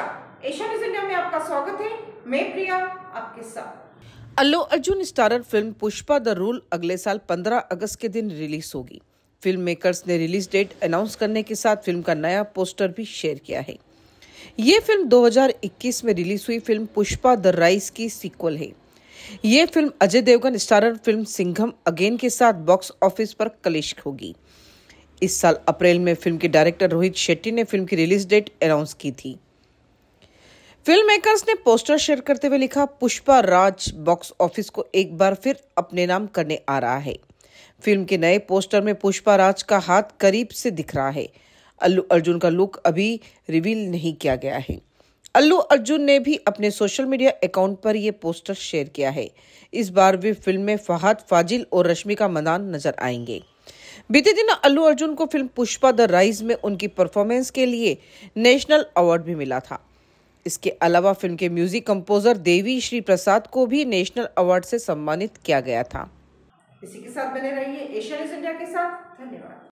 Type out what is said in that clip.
नमस्कार Asia news India में आपका स्वागत है मैं प्रिया आपके साथ Allu Arjun starrer film Pushpa the rule अगले साल 15 अगस्त के दिन रिलीज होगी फिल्म मेकर्स ने रिलीज डेट अनाउंस करने के साथ फिल्म का नया पोस्टर भी शेयर किया है ये फिल्म 2021 में रिलीज हुई फिल्म पुष्पा द राइस की सीक्वल है ये film Ajay Devgn starrer film Singham again के साथ बॉक्स ऑफिस पर कलेश होगी इस साल अप्रैल में फिल्म के डायरेक्टर रोहित शेट्टी ने फिल्म की रिलीज डेट अनाउंस की थी फिल्म मेकर्स ने पोस्टर शेयर करते हुए लिखा पुष्पा राज बॉक्स ऑफिस को एक बार फिर अपने नाम करने आ रहा है फिल्म के नए पोस्टर में पुष्पा राज का हाथ करीब से दिख रहा है अल्लू अर्जुन का लुक अभी रिवील नहीं किया गया है अल्लू अर्जुन ने भी अपने सोशल मीडिया अकाउंट पर यह पोस्टर शेयर किया है इस बार भी फिल्म में फहाद फाजिल और रश्मिका मदान नजर आएंगे बीते दिन अल्लू अर्जुन को फिल्म पुष्पा द राइज में उनकी परफॉर्मेंस के लिए नेशनल अवार्ड भी मिला था इसके अलावा फिल्म के म्यूजिक कंपोजर देवी श्री प्रसाद को भी नेशनल अवार्ड से सम्मानित किया गया था इसी के साथ बने रहिए एशियन इंडिया के साथ धन्यवाद